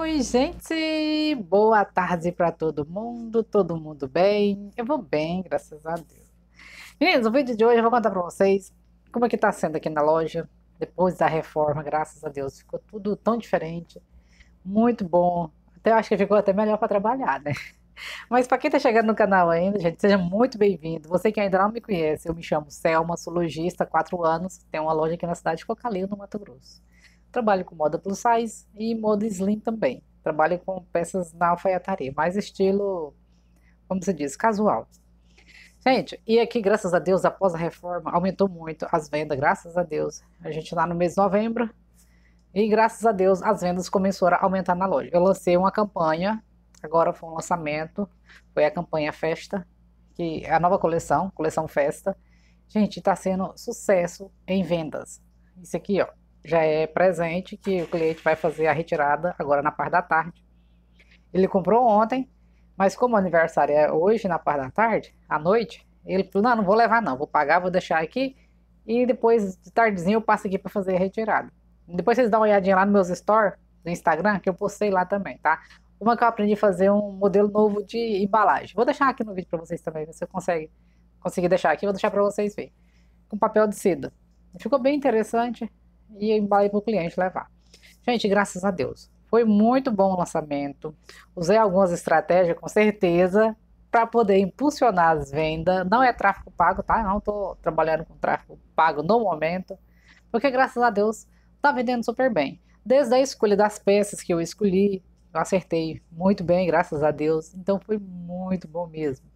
Oi, gente! Boa tarde para todo mundo. Todo mundo bem? Eu vou bem, graças a Deus. Meninos, o vídeo de hoje eu vou contar para vocês como é que tá sendo aqui na loja depois da reforma, graças a Deus. Ficou tudo tão diferente. Muito bom. Até acho que ficou até melhor para trabalhar, né? Mas para quem está chegando no canal ainda, gente, seja muito bem-vindo. Você que ainda não me conhece, eu me chamo Selma, sou lojista há quatro anos, tenho uma loja aqui na cidade de Cocalino, no Mato Grosso. Trabalho com moda plus size e moda slim também. Trabalho com peças na alfaiataria, mais estilo, como se diz, casual. Gente, e aqui, graças a Deus, após a reforma, aumentou muito as vendas, graças a Deus. A gente lá tá no mês de novembro, e graças a Deus, as vendas começaram a aumentar na loja. Eu lancei uma campanha, agora foi um lançamento, foi a campanha Festa, que é a nova coleção, coleção Festa. Gente, está sendo sucesso em vendas. Isso aqui, ó já é presente que o cliente vai fazer a retirada agora na parte da tarde. Ele comprou ontem, mas como o aniversário é hoje na parte da tarde, à noite, ele falou: "Não, não vou levar não, vou pagar, vou deixar aqui e depois de tardezinho eu passo aqui para fazer a retirada". Depois vocês dão uma olhadinha lá nos meus stories do Instagram, que eu postei lá também, tá? Como é que eu aprendi a fazer um modelo novo de embalagem? Vou deixar aqui no vídeo para vocês também, você consegue conseguir deixar aqui, vou deixar para vocês verem Com papel de seda. Ficou bem interessante, e embalei para o cliente levar. Gente, graças a Deus. Foi muito bom o lançamento. Usei algumas estratégias, com certeza, para poder impulsionar as vendas. Não é tráfego pago, tá? Não estou trabalhando com tráfego pago no momento, porque graças a Deus está vendendo super bem. Desde a escolha das peças que eu escolhi, eu acertei muito bem, graças a Deus. Então foi muito bom mesmo.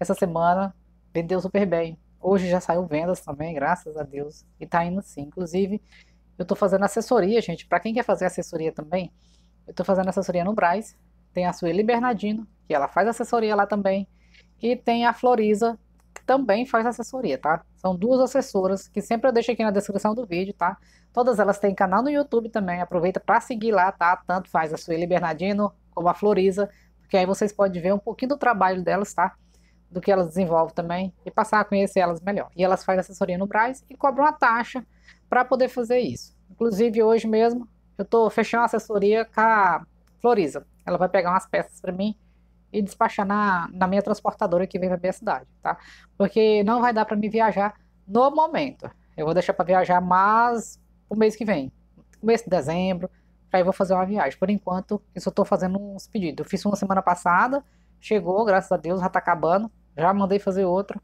Essa semana vendeu super bem. Hoje já saiu vendas também, graças a Deus. E está indo sim. Inclusive, eu estou fazendo assessoria, gente. Para quem quer fazer assessoria também, eu estou fazendo assessoria no Braz. Tem a Sueli Bernardino, que ela faz assessoria lá também. E tem a Floriza, que também faz assessoria, tá? São duas assessoras que sempre eu deixo aqui na descrição do vídeo, tá? Todas elas têm canal no YouTube também. Aproveita para seguir lá, tá? Tanto faz a Sueli Bernardino como a Floriza, porque aí vocês podem ver um pouquinho do trabalho delas, tá? Do que elas desenvolvem também e passar a conhecer elas melhor. E elas fazem assessoria no Braz e cobram uma taxa para poder fazer isso. Inclusive, hoje mesmo, eu tô fechando uma assessoria com a Floriza. Ela vai pegar umas peças para mim e despachar na, na minha transportadora que vem para minha cidade, tá? Porque não vai dar para me viajar no momento. Eu vou deixar para viajar mais o mês que vem, começo de dezembro, aí eu vou fazer uma viagem. Por enquanto, eu só tô fazendo uns pedidos. Eu fiz uma semana passada, chegou, graças a Deus, já tá acabando. Já mandei fazer outro,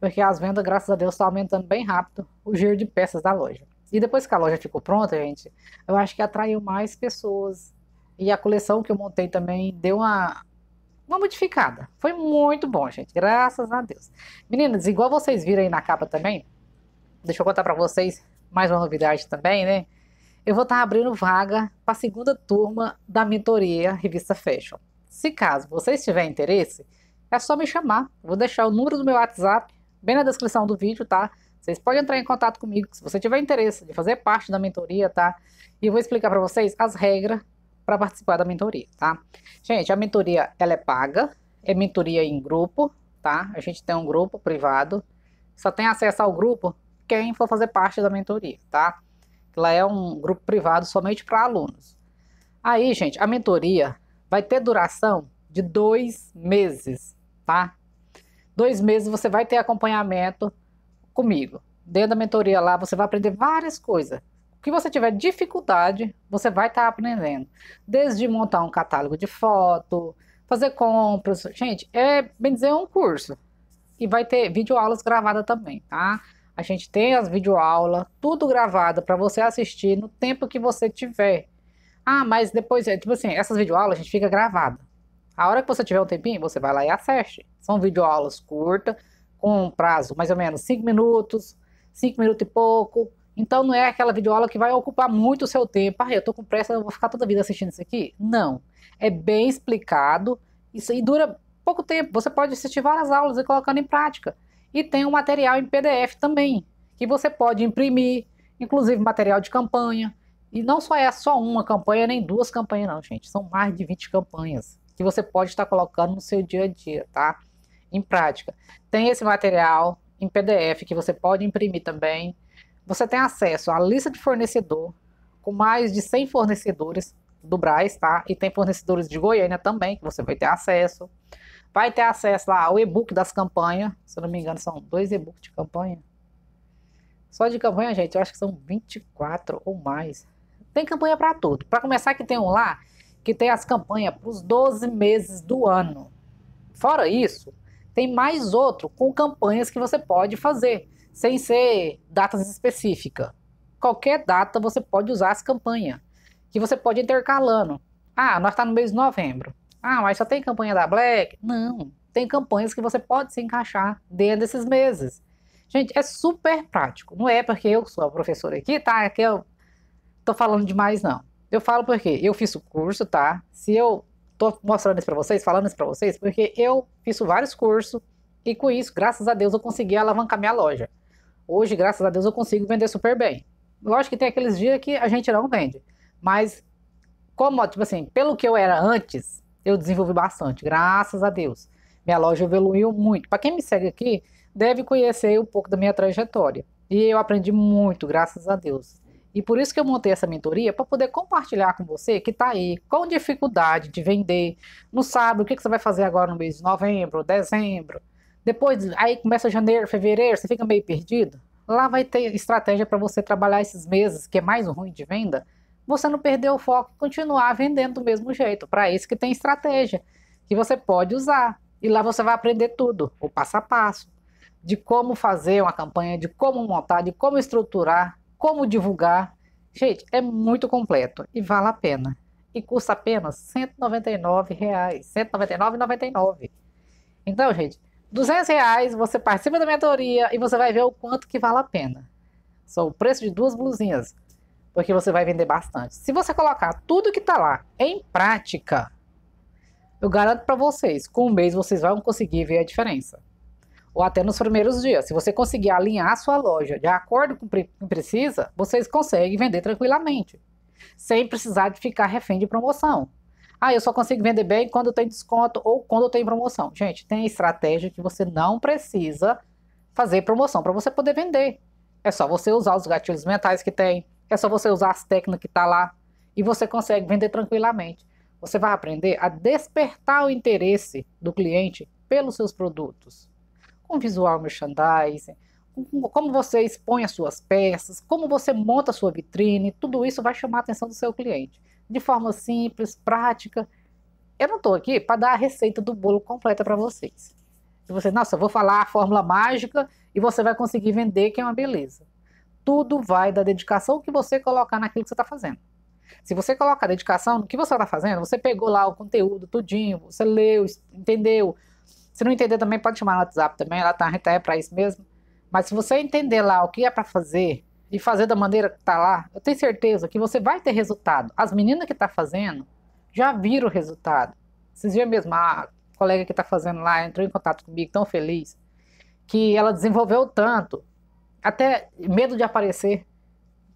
porque as vendas, graças a Deus, estão tá aumentando bem rápido o giro de peças da loja. E depois que a loja ficou pronta, gente, eu acho que atraiu mais pessoas. E a coleção que eu montei também deu uma, uma modificada. Foi muito bom, gente. Graças a Deus. Meninas, igual vocês viram aí na capa também, deixa eu contar para vocês mais uma novidade também, né? Eu vou estar tá abrindo vaga para a segunda turma da mentoria Revista Fashion. Se caso vocês tiverem interesse, é só me chamar. Vou deixar o número do meu WhatsApp bem na descrição do vídeo, tá? Vocês podem entrar em contato comigo se você tiver interesse de fazer parte da mentoria, tá? E eu vou explicar para vocês as regras para participar da mentoria, tá? Gente, a mentoria ela é paga, é mentoria em grupo, tá? A gente tem um grupo privado, só tem acesso ao grupo quem for fazer parte da mentoria, tá? Ela é um grupo privado somente para alunos. Aí, gente, a mentoria vai ter duração de dois meses, tá? Dois meses você vai ter acompanhamento comigo. Dentro da mentoria lá, você vai aprender várias coisas. O que você tiver dificuldade, você vai estar tá aprendendo. Desde montar um catálogo de foto, fazer compras. Gente, é bem dizer um curso. E vai ter videoaulas gravadas também, tá? A gente tem as videoaulas, tudo gravado para você assistir no tempo que você tiver. Ah, mas depois, é, tipo assim, essas videoaulas a gente fica gravada. A hora que você tiver um tempinho, você vai lá e acesse. São videoaulas curtas com um prazo mais ou menos 5 minutos, 5 minutos e pouco. Então não é aquela videoaula que vai ocupar muito o seu tempo. Ah, eu estou com pressa, eu vou ficar toda a vida assistindo isso aqui. Não. É bem explicado isso, e dura pouco tempo. Você pode assistir várias aulas e colocando em prática. E tem um material em PDF também, que você pode imprimir, inclusive material de campanha. E não só é só uma campanha, nem duas campanhas, não, gente. São mais de 20 campanhas que você pode estar colocando no seu dia a dia, tá? em prática. Tem esse material em PDF que você pode imprimir também. Você tem acesso à lista de fornecedor com mais de 100 fornecedores do Braz, tá? E tem fornecedores de Goiânia também que você vai ter acesso. Vai ter acesso lá ao e-book das campanhas. Se eu não me engano, são dois e-books de campanha. Só de campanha, gente, eu acho que são 24 ou mais. Tem campanha para tudo. Para começar, que tem um lá que tem as campanhas para os 12 meses do ano. Fora isso, tem mais outro com campanhas que você pode fazer, sem ser datas específicas. Qualquer data você pode usar essa campanha, que você pode intercalando. Ah, nós estamos tá no mês de novembro. Ah, mas só tem campanha da Black? Não. Tem campanhas que você pode se encaixar dentro desses meses. Gente, é super prático. Não é porque eu sou a professora aqui, tá? É que eu tô falando demais, não. Eu falo porque eu fiz o curso, tá? Se eu tô mostrando isso para vocês, falando isso para vocês, porque eu fiz vários cursos e com isso, graças a Deus, eu consegui alavancar minha loja. Hoje, graças a Deus, eu consigo vender super bem. Lógico que tem aqueles dias que a gente não vende, mas como, tipo assim, pelo que eu era antes, eu desenvolvi bastante, graças a Deus. Minha loja evoluiu muito. Para quem me segue aqui, deve conhecer um pouco da minha trajetória. E eu aprendi muito, graças a Deus. E por isso que eu montei essa mentoria para poder compartilhar com você que está aí com dificuldade de vender, não sabe o que, que você vai fazer agora no mês de novembro, dezembro. Depois, aí começa janeiro, fevereiro, você fica meio perdido. Lá vai ter estratégia para você trabalhar esses meses, que é mais ruim de venda, você não perder o foco e continuar vendendo do mesmo jeito. Para isso que tem estratégia, que você pode usar. E lá você vai aprender tudo, o passo a passo, de como fazer uma campanha, de como montar, de como estruturar, como divulgar. Gente, é muito completo e vale a pena. E custa apenas R$ 199,00. 199,99. Então, gente, R$ reais você participa da mentoria e você vai ver o quanto que vale a pena. São o preço de duas blusinhas, porque você vai vender bastante. Se você colocar tudo que está lá em prática, eu garanto para vocês, com um mês vocês vão conseguir ver a diferença ou até nos primeiros dias. Se você conseguir alinhar a sua loja de acordo com o que precisa, vocês conseguem vender tranquilamente, sem precisar de ficar refém de promoção. Ah, eu só consigo vender bem quando tem desconto ou quando tem promoção. Gente, tem estratégia que você não precisa fazer promoção para você poder vender. É só você usar os gatilhos mentais que tem, é só você usar as técnicas que está lá e você consegue vender tranquilamente. Você vai aprender a despertar o interesse do cliente pelos seus produtos com visual merchandising, como você expõe as suas peças, como você monta a sua vitrine, tudo isso vai chamar a atenção do seu cliente. De forma simples, prática. Eu não estou aqui para dar a receita do bolo completa para vocês. E você, nossa, vou falar a fórmula mágica e você vai conseguir vender, que é uma beleza. Tudo vai da dedicação que você colocar naquilo que você está fazendo. Se você colocar dedicação no que você está fazendo, você pegou lá o conteúdo tudinho, você leu, entendeu, se não entender também, pode chamar no WhatsApp também, ela tá, a gente é para isso mesmo. Mas se você entender lá o que é para fazer e fazer da maneira que tá lá, eu tenho certeza que você vai ter resultado. As meninas que tá fazendo já viram o resultado. Vocês viram mesmo, a colega que tá fazendo lá entrou em contato comigo, tão feliz, que ela desenvolveu tanto, até medo de aparecer.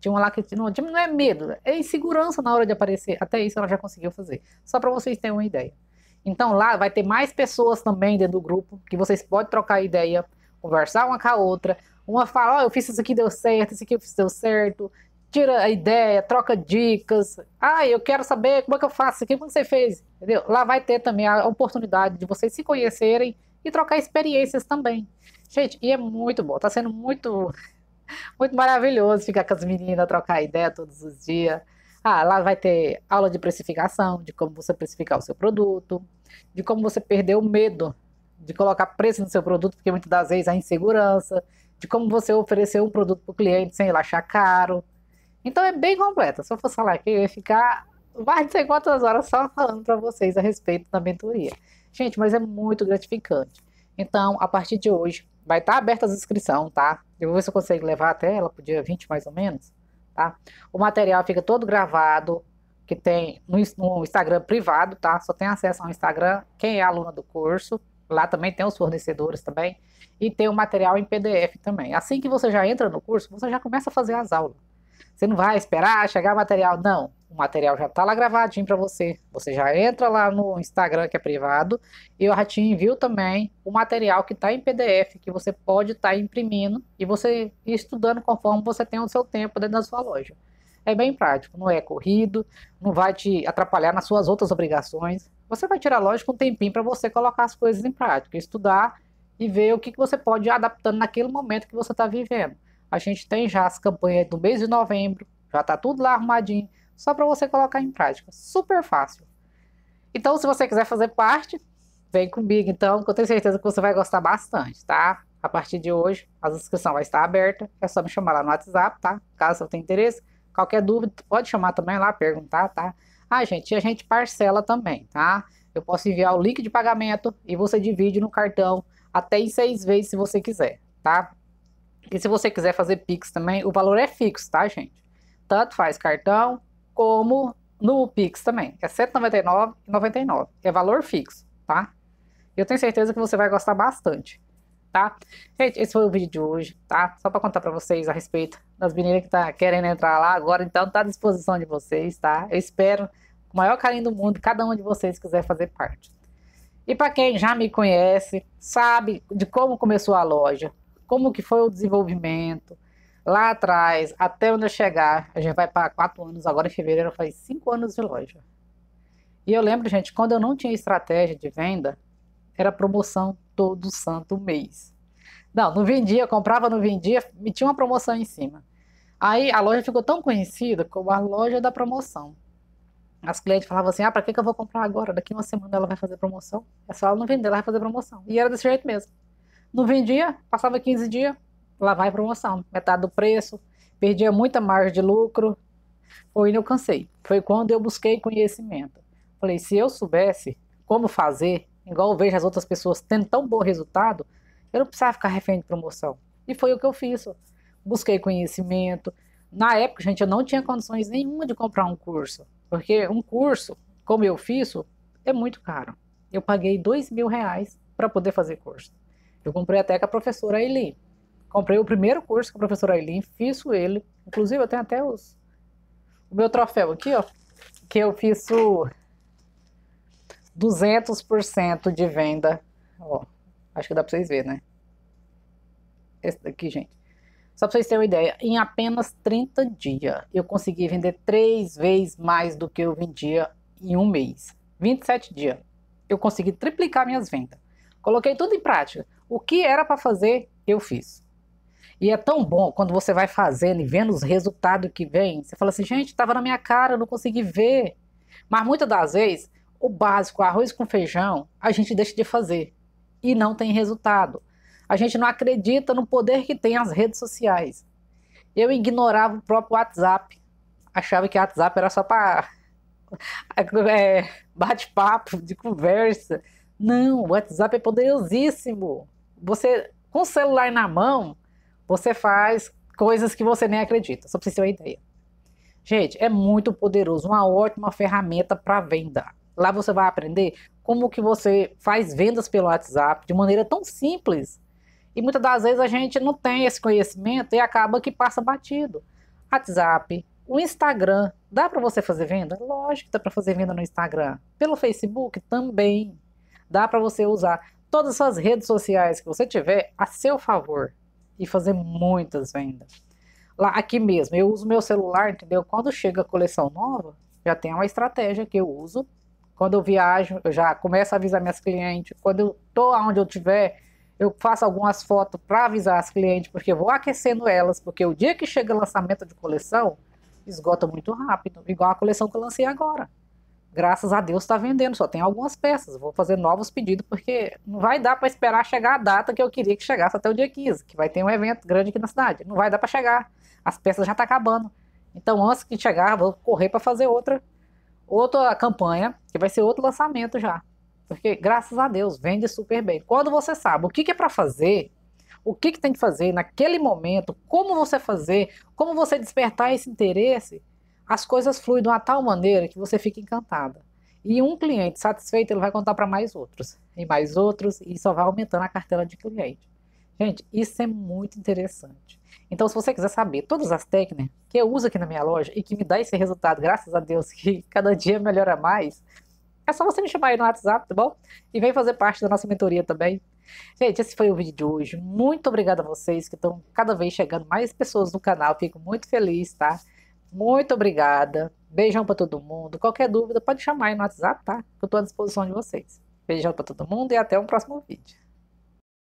Tinha uma lá que não, não é medo, é insegurança na hora de aparecer. Até isso ela já conseguiu fazer. Só para vocês terem uma ideia. Então lá vai ter mais pessoas também dentro do grupo que vocês podem trocar ideia, conversar uma com a outra. Uma fala, ó, oh, eu fiz isso aqui deu certo, isso aqui eu fiz deu certo. Tira a ideia, troca dicas. Ah, eu quero saber como é que eu faço isso aqui, como você fez. Entendeu? Lá vai ter também a oportunidade de vocês se conhecerem e trocar experiências também. Gente, e é muito bom, tá sendo muito muito maravilhoso ficar com as meninas, trocar ideia todos os dias. Ah, lá vai ter aula de precificação, de como você precificar o seu produto, de como você perder o medo de colocar preço no seu produto, porque muitas das vezes há insegurança, de como você oferecer um produto para o cliente sem ele achar caro. Então é bem completa. Se eu fosse falar aqui, eu ia ficar mais de quantas horas só falando para vocês a respeito da mentoria. Gente, mas é muito gratificante. Então, a partir de hoje, vai estar tá aberta a inscrição, tá? Eu vou ver se eu consigo levar até ela, o dia 20 mais ou menos tá? O material fica todo gravado, que tem no, no Instagram privado, tá? Só tem acesso ao Instagram quem é aluno do curso. Lá também tem os fornecedores também. E tem o material em PDF também. Assim que você já entra no curso, você já começa a fazer as aulas. Você não vai esperar chegar material, não. O material já tá lá gravadinho para você. Você já entra lá no Instagram que é privado e eu já te envio também o material que tá em PDF que você pode estar tá imprimindo e você estudando conforme você tem o seu tempo dentro da sua loja. É bem prático, não é corrido, não vai te atrapalhar nas suas outras obrigações. Você vai tirar, lógico, um tempinho para você colocar as coisas em prática, estudar e ver o que, que você pode ir adaptando naquele momento que você está vivendo a gente tem já as campanhas do mês de novembro, já está tudo lá arrumadinho, só para você colocar em prática. Super fácil. Então, se você quiser fazer parte, vem comigo então, que eu tenho certeza que você vai gostar bastante, tá? A partir de hoje, a inscrição vai estar aberta, é só me chamar lá no WhatsApp, tá? Caso você tenha interesse, qualquer dúvida, pode chamar também lá, perguntar, tá? Ah, gente, e a gente parcela também, tá? Eu posso enviar o link de pagamento e você divide no cartão até em seis vezes se você quiser, tá? E se você quiser fazer Pix também, o valor é fixo, tá, gente? Tanto faz cartão como no Pix também. É R$ 199,99. É valor fixo, tá? Eu tenho certeza que você vai gostar bastante, tá? Gente, esse foi o vídeo de hoje, tá? Só para contar para vocês a respeito das meninas que tá querendo entrar lá agora, então tá à disposição de vocês, tá? Eu espero com o maior carinho do mundo cada um de vocês quiser fazer parte. E para quem já me conhece, sabe de como começou a loja, como que foi o desenvolvimento lá atrás, até onde eu chegar. A gente vai para quatro anos, agora em fevereiro faz cinco anos de loja. E eu lembro, gente, quando eu não tinha estratégia de venda, era promoção todo santo mês. Não, não vendia, comprava, não vendia, me tinha uma promoção em cima. Aí a loja ficou tão conhecida como a loja da promoção. As clientes falavam assim: ah, para que, que eu vou comprar agora? Daqui uma semana ela vai fazer promoção. É só ela não vender, ela vai fazer promoção. E era desse jeito mesmo. Não vendia, passava 15 dias, lá vai promoção, metade do preço, perdia muita margem de lucro. Foi eu cansei. Foi quando eu busquei conhecimento. Falei, se eu soubesse como fazer, igual eu vejo as outras pessoas tendo tão bom resultado, eu não precisava ficar refém de promoção. E foi o que eu fiz. Busquei conhecimento. Na época, gente, eu não tinha condições nenhuma de comprar um curso. Porque um curso, como eu fiz, é muito caro. Eu paguei dois mil reais para poder fazer curso. Eu comprei até com a professora Aileen. Comprei o primeiro curso com a professora Aileen, fiz ele. Inclusive, eu tenho até os, o meu troféu aqui, ó, que eu fiz 200% de venda. Ó, acho que dá para vocês verem, né? Esse daqui, gente. Só para vocês terem uma ideia, em apenas 30 dias eu consegui vender três vezes mais do que eu vendia em um mês. 27 dias. Eu consegui triplicar minhas vendas. Coloquei tudo em prática. O que era para fazer, eu fiz. E é tão bom quando você vai fazendo e vendo os resultados que vem. Você fala assim, gente, estava na minha cara, eu não consegui ver. Mas muitas das vezes, o básico, arroz com feijão, a gente deixa de fazer e não tem resultado. A gente não acredita no poder que tem as redes sociais. Eu ignorava o próprio WhatsApp. Achava que o WhatsApp era só para é, bate-papo, de conversa. Não, o WhatsApp é poderosíssimo você, com o celular na mão, você faz coisas que você nem acredita, só para você ter uma ideia. Gente, é muito poderoso, uma ótima ferramenta para venda. Lá você vai aprender como que você faz vendas pelo WhatsApp de maneira tão simples. E muitas das vezes a gente não tem esse conhecimento e acaba que passa batido. WhatsApp, o Instagram, dá para você fazer venda? Lógico que dá para fazer venda no Instagram. Pelo Facebook também. Dá para você usar todas as redes sociais que você tiver a seu favor e fazer muitas vendas. Lá aqui mesmo, eu uso meu celular, entendeu? Quando chega a coleção nova, já tem uma estratégia que eu uso. Quando eu viajo, eu já começo a avisar minhas clientes. Quando eu tô onde eu tiver, eu faço algumas fotos para avisar as clientes, porque eu vou aquecendo elas, porque o dia que chega o lançamento de coleção, esgota muito rápido, igual a coleção que eu lancei agora graças a Deus está vendendo, só tem algumas peças. Vou fazer novos pedidos, porque não vai dar para esperar chegar a data que eu queria que chegasse até o dia 15, que vai ter um evento grande aqui na cidade. Não vai dar para chegar. As peças já estão tá acabando. Então, antes que chegar, vou correr para fazer outra outra campanha, que vai ser outro lançamento já. Porque, graças a Deus, vende super bem. Quando você sabe o que, que é para fazer, o que, que tem que fazer naquele momento, como você fazer, como você despertar esse interesse, as coisas fluem de uma tal maneira que você fica encantada. E um cliente satisfeito, ele vai contar para mais outros, e mais outros, e só vai aumentando a cartela de cliente. Gente, isso é muito interessante. Então, se você quiser saber todas as técnicas que eu uso aqui na minha loja e que me dá esse resultado, graças a Deus, que cada dia melhora mais, é só você me chamar aí no WhatsApp, tá bom? E vem fazer parte da nossa mentoria também. Gente, esse foi o vídeo de hoje. Muito obrigada a vocês que estão cada vez chegando mais pessoas no canal. Fico muito feliz, tá? Muito obrigada. Beijão para todo mundo. Qualquer dúvida, pode chamar aí no WhatsApp, tá? Eu estou à disposição de vocês. Beijão para todo mundo e até o um próximo vídeo.